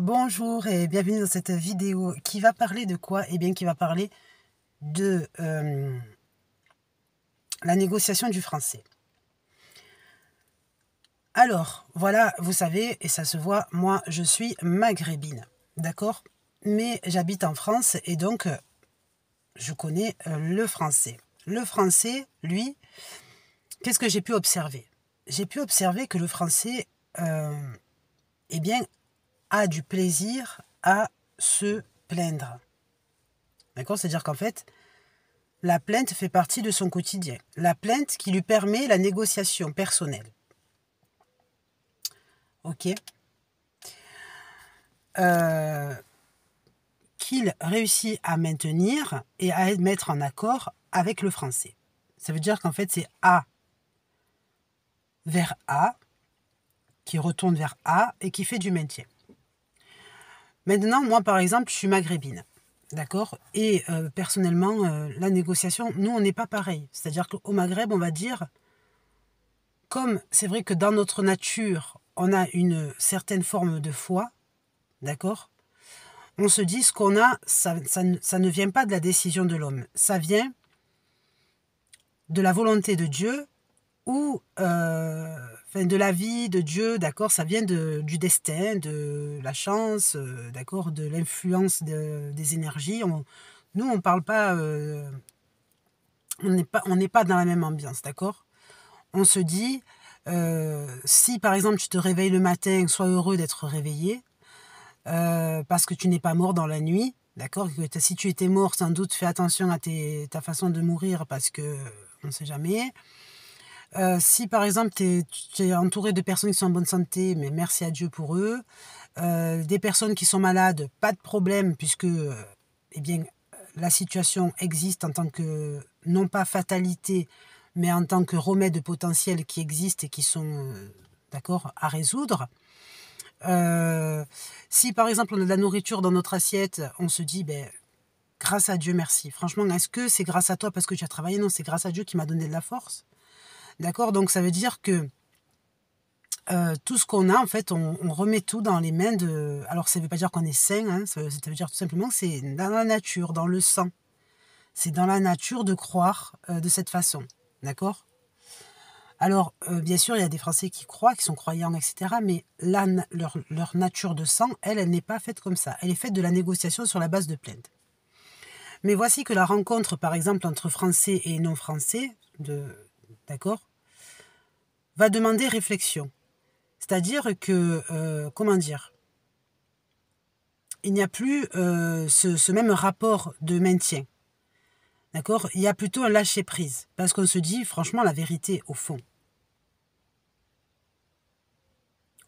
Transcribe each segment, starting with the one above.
Bonjour et bienvenue dans cette vidéo qui va parler de quoi Eh bien qui va parler de euh, la négociation du français. Alors, voilà, vous savez, et ça se voit, moi je suis maghrébine, d'accord Mais j'habite en France et donc euh, je connais euh, le français. Le français, lui, qu'est-ce que j'ai pu observer J'ai pu observer que le français, eh bien, a du plaisir à se plaindre. D'accord C'est-à-dire qu'en fait, la plainte fait partie de son quotidien. La plainte qui lui permet la négociation personnelle. Ok euh, Qu'il réussit à maintenir et à mettre en accord avec le français. Ça veut dire qu'en fait, c'est A vers A qui retourne vers A et qui fait du maintien. Maintenant, moi par exemple, je suis maghrébine. D'accord Et euh, personnellement, euh, la négociation, nous, on n'est pas pareil. C'est-à-dire qu'au Maghreb, on va dire, comme c'est vrai que dans notre nature, on a une certaine forme de foi, d'accord On se dit ce qu'on a, ça, ça, ne vient pas de la décision de l'homme. Ça vient de la volonté de Dieu ou euh, enfin, de la vie, de Dieu, d'accord, ça vient du destin, de la chance, euh, d'accord, de l'influence des énergies. nous, on parle euh, pas, on n'est pas, dans la même ambiance, d'accord. On se dit, euh, si par exemple tu te réveilles le matin, sois heureux d'être réveillé, parce que tu n'es pas mort dans la nuit, d'accord. Si tu étais mort, sans doute, fais attention à ta façon de mourir, parce que on ne sait jamais. Euh, si par exemple tu es, entouré de personnes qui sont en bonne santé, mais merci à Dieu pour eux. Euh, des personnes qui sont malades, pas de problème puisque euh, eh bien, la situation existe en tant que, non pas fatalité, mais en tant que remède potentiel qui existe et qui sont d'accord à résoudre. si par exemple on a de la nourriture dans notre assiette, on se dit ben, grâce à Dieu merci. Franchement, est-ce que c'est grâce à toi parce que tu as travaillé Non, c'est grâce à Dieu qui m'a donné de la force. D'accord Donc ça veut dire que euh, tout ce qu'on a, en fait, on, remet tout dans les mains de... Alors ça ne veut pas dire qu'on est sain, hein, ça, veut, dire tout simplement que c'est dans la nature, dans le sang. C'est dans la nature de croire euh, de cette façon. D'accord alors, euh, bien sûr, il y a des Français qui croient, qui sont croyants, etc. Mais leur, leur, nature de sang, elle, elle n'est pas faite comme ça. Elle est faite de la négociation sur la base de plaintes. Mais voici que la rencontre, par exemple, entre Français et non-Français, d'accord, va demander réflexion. C'est-à-dire que, euh, comment dire, il n'y a plus euh, ce, même rapport de maintien. D'accord Il y a plutôt un lâcher-prise, parce qu'on se dit franchement la vérité au fond.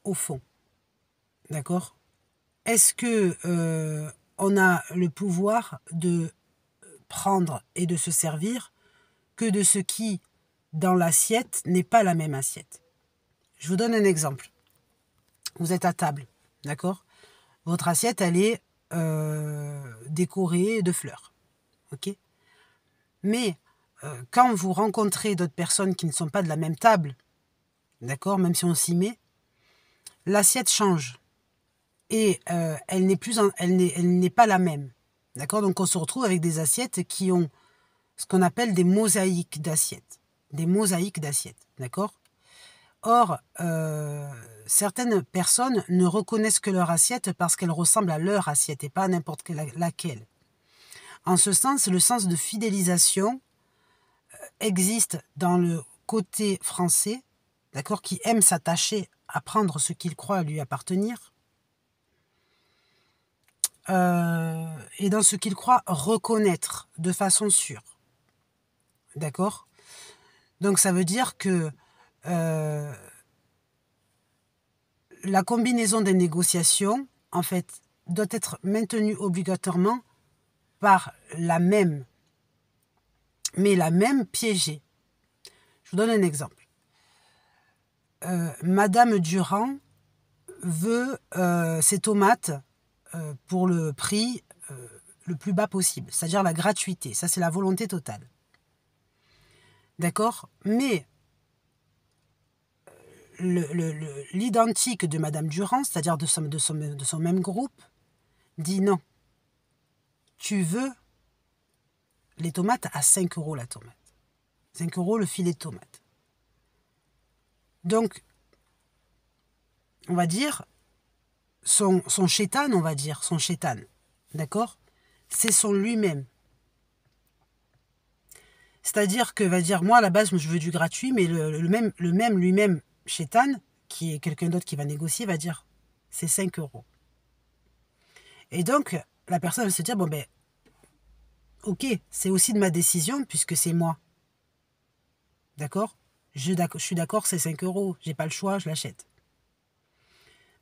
Au fond. D'accord Est-ce que euh, on a le pouvoir de prendre et de se servir que de ce qui dans l'assiette n'est pas la même assiette. Je vous donne un exemple. Vous êtes à table, d'accord Votre assiette, elle est euh, décorée de fleurs, ok Mais euh, quand vous rencontrez d'autres personnes qui ne sont pas de la même table, d'accord Même si on s'y met, l'assiette change et euh, elle n'est plus, elle n'est pas la même, d'accord Donc on se retrouve avec des assiettes qui ont ce qu'on appelle des mosaïques d'assiettes des mosaïques d'assiettes, d'accord Or, euh, certaines personnes ne reconnaissent que leur assiette parce qu'elle ressemble à leur assiette et pas à n'importe laquelle. En ce sens, le sens de fidélisation euh, existe dans le côté français, d'accord, qui aime s'attacher à prendre ce qu'il croit lui appartenir, euh, et dans ce qu'il croit reconnaître de façon sûre. D'accord donc ça veut dire que euh, la combinaison des négociations, en fait, doit être maintenue obligatoirement par la même, mais la même piégée. Je vous donne un exemple. Euh, Madame Durand veut euh, ses tomates pour le prix le plus bas possible, c'est-à-dire la gratuité. Ça, c'est la volonté totale. D'accord Mais euh, l'identique de Madame Durand, c'est-à-dire de son, de, même groupe, dit non. Tu veux les tomates à 5 euros la tomate. 5 euros le filet de tomate. Donc, on va dire, son, son chétane, on va dire, son chétane, d'accord C'est son lui-même. C'est-à-dire que va dire, moi, à la base, je veux du gratuit, mais le, même le même lui-même, Tan, qui est quelqu'un d'autre qui va négocier, va dire, c'est 5 euros. Et donc, la personne va se dire, bon, ben, ok, c'est aussi de ma décision, puisque c'est moi. D'accord je, suis d'accord, c'est 5 euros, j'ai pas le choix, je l'achète.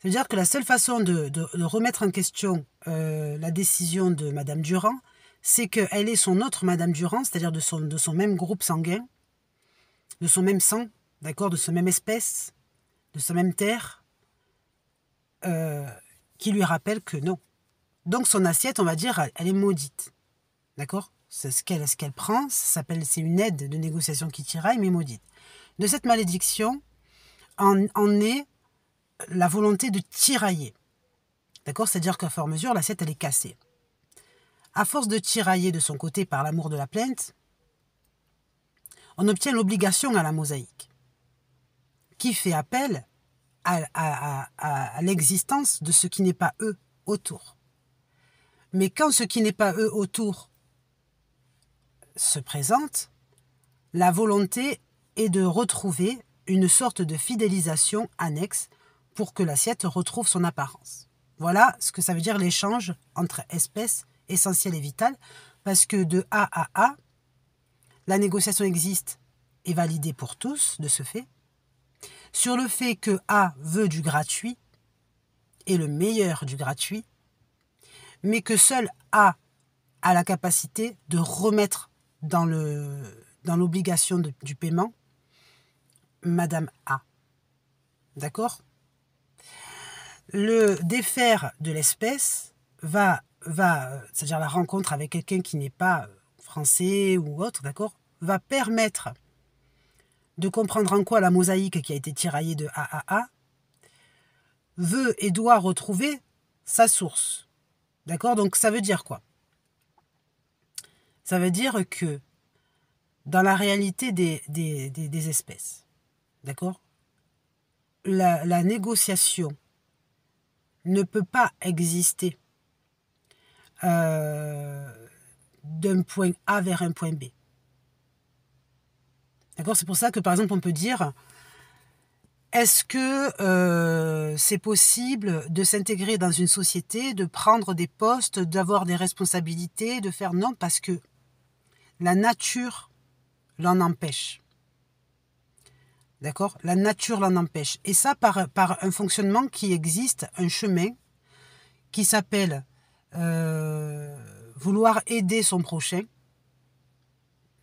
C'est-à-dire que la seule façon de, de, remettre en question euh, la décision de Madame Durand, c'est qu'elle est son autre Madame Durand, c'est-à-dire de son, de son même groupe sanguin, de son même sang, d'accord, de sa même espèce, de sa même terre, euh, qui lui rappelle que non. Donc son assiette, on va dire, elle est maudite. D'accord C'est ce qu'elle ce qu'elle prend, s'appelle c'est une aide de négociation qui tiraille, mais maudite. De cette malédiction en, en est la volonté de tirailler. D'accord C'est-à-dire qu'à fort mesure, l'assiette, elle est cassée. À force de tirailler de son côté par l'amour de la plainte, on obtient l'obligation à la mosaïque, qui fait appel à, à l'existence de ce qui n'est pas eux autour. Mais quand ce qui n'est pas eux autour se présente, la volonté est de retrouver une sorte de fidélisation annexe pour que l'assiette retrouve son apparence. Voilà ce que ça veut dire l'échange entre espèces essentiel et vital parce que de A à A, la négociation existe et validée pour tous, de ce fait, sur le fait que A veut du gratuit, et le meilleur du gratuit, mais que seul A a la capacité de remettre dans l'obligation du paiement Madame A. D'accord Le défaire de l'espèce va va, euh, c'est-à-dire la rencontre avec quelqu'un qui n'est pas euh, français ou autre, d'accord, va permettre de comprendre en quoi la mosaïque qui a été tiraillée de A à A veut et doit retrouver sa source. D'accord Donc ça veut dire quoi Ça veut dire que dans la réalité des, espèces, d'accord la négociation ne peut pas exister euh, d'un point A vers un point B. D'accord C'est pour ça que, par exemple, on peut dire est-ce que euh, c'est possible de s'intégrer dans une société, de prendre des postes, d'avoir des responsabilités, de faire non parce que la nature l'en empêche. D'accord La nature l'en empêche. Et ça par, par un fonctionnement qui existe, un chemin qui s'appelle euh, vouloir aider son prochain,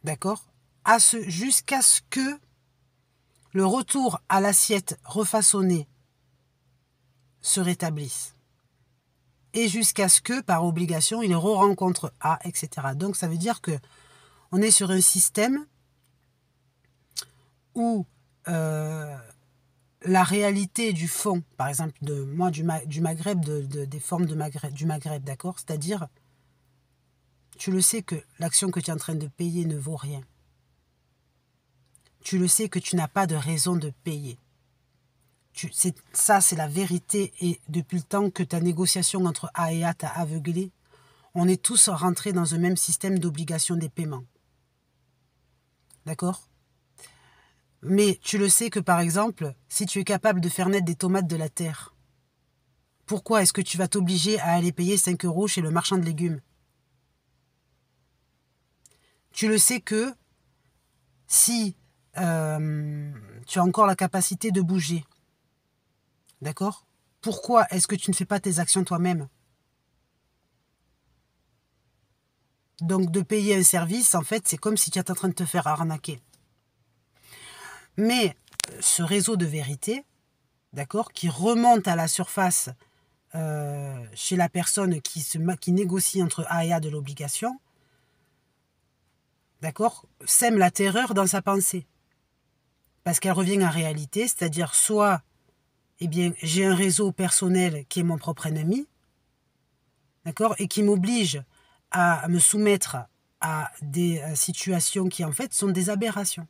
d'accord, ce, jusqu'à ce que le retour à l'assiette refaçonnée se rétablisse. Et jusqu'à ce que, par obligation, il re-rencontre A, etc. Donc ça veut dire que on est sur un système où euh, la réalité du fond, par exemple, de moi du, Maghreb, des formes de Maghreb, du Maghreb, d'accord C'est-à-dire, tu le sais que l'action que tu es en train de payer ne vaut rien. Tu le sais que tu n'as pas de raison de payer. Tu, ça, c'est la vérité. Et depuis le temps que ta négociation entre A et A t'a aveuglé, on est tous rentrés dans un même système d'obligation des paiements. D'accord mais tu le sais que par exemple, si tu es capable de faire naître des tomates de la terre, pourquoi est-ce que tu vas t'obliger à aller payer 5 euros chez le marchand de légumes Tu le sais que si euh, tu as encore la capacité de bouger, d'accord Pourquoi est-ce que tu ne fais pas tes actions toi-même Donc de payer un service, en fait, c'est comme si tu étais en train de te faire arnaquer. Mais ce réseau de vérité, d'accord, qui remonte à la surface euh, chez la personne qui, se, négocie entre A et A de l'obligation, d'accord, sème la terreur dans sa pensée. Parce qu'elle revient en réalité, c'est-à-dire soit eh bien, j'ai un réseau personnel qui est mon propre ennemi, d'accord, et qui m'oblige à me soumettre à des euh, situations qui en fait sont des aberrations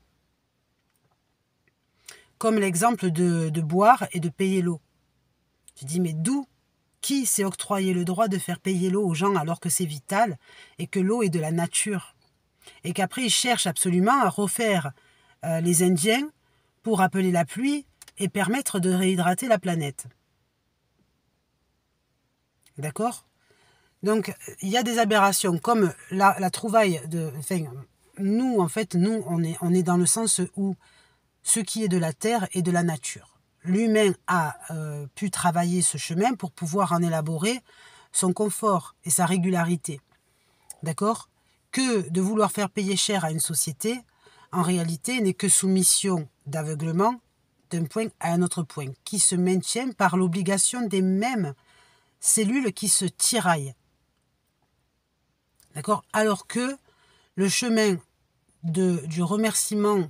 comme l'exemple de, boire et de payer l'eau. Je dis, mais d'où Qui s'est octroyé le droit de faire payer l'eau aux gens alors que c'est vital et que l'eau est de la nature Et qu'après, ils cherchent absolument à refaire euh, les Indiens pour appeler la pluie et permettre de réhydrater la planète. D'accord Donc, il y a des aberrations, comme la, trouvaille de... nous, en fait, nous, on est, on est dans le sens où ce qui est de la terre et de la nature. L'humain a euh, pu travailler ce chemin pour pouvoir en élaborer son confort et sa régularité. D'accord Que de vouloir faire payer cher à une société, en réalité, n'est que soumission d'aveuglement d'un point à un autre point, qui se maintient par l'obligation des mêmes cellules qui se tiraillent. D'accord Alors que le chemin de, du remerciement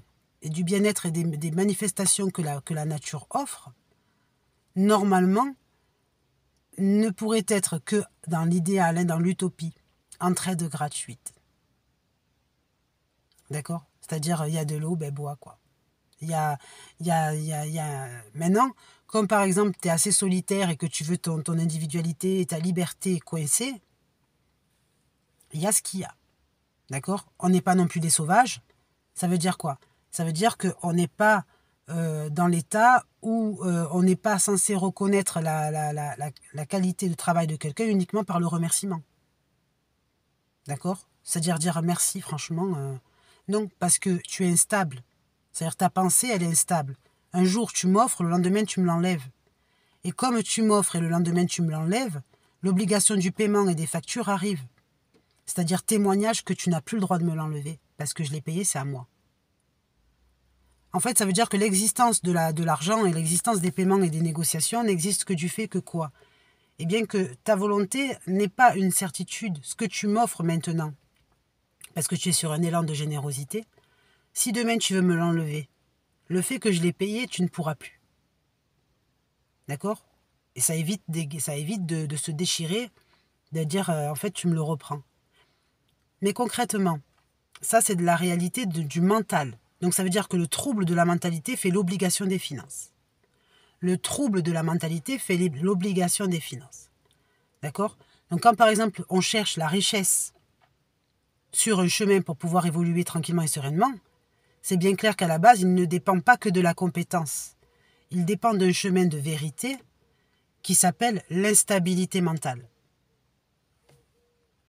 du bien-être et des, manifestations que la, que la nature offre, normalement, ne pourrait être que dans l'idéal, hein, dans l'utopie, de gratuite. D'accord C'est-à-dire, il y a de l'eau, ben bois, quoi. Il y a, y a, Maintenant, comme par exemple, tu es assez solitaire et que tu veux ton, ton individualité et ta liberté coincée, il y a ce qu'il y a. D'accord On n'est pas non plus des sauvages. Ça veut dire quoi ça veut dire qu'on n'est pas euh, dans l'état où euh, on n'est pas censé reconnaître la, qualité de travail de quelqu'un uniquement par le remerciement. D'accord C'est-à-dire dire merci, franchement. Euh, non, parce que tu es instable. C'est-à-dire ta pensée, elle est instable. Un jour, tu m'offres, le lendemain, tu me l'enlèves. Et comme tu m'offres et le lendemain, tu me l'enlèves, l'obligation du paiement et des factures arrive. C'est-à-dire témoignage que tu n'as plus le droit de me l'enlever, parce que je l'ai payé, c'est à moi. En fait, ça veut dire que l'existence de l'argent et l'existence des paiements et des négociations n'existe que du fait que quoi Eh bien que ta volonté n'est pas une certitude, ce que tu m'offres maintenant, parce que tu es sur un élan de générosité, si demain tu veux me l'enlever, le fait que je l'ai payé, tu ne pourras plus. D'accord Et ça évite, ça évite de, se déchirer, de dire euh, en fait tu me le reprends. Mais concrètement, ça c'est de la réalité du mental. Donc ça veut dire que le trouble de la mentalité fait l'obligation des finances. Le trouble de la mentalité fait l'obligation des finances. D'accord Donc quand par exemple on cherche la richesse sur un chemin pour pouvoir évoluer tranquillement et sereinement, c'est bien clair qu'à la base, il ne dépend pas que de la compétence. Il dépend d'un chemin de vérité qui s'appelle l'instabilité mentale.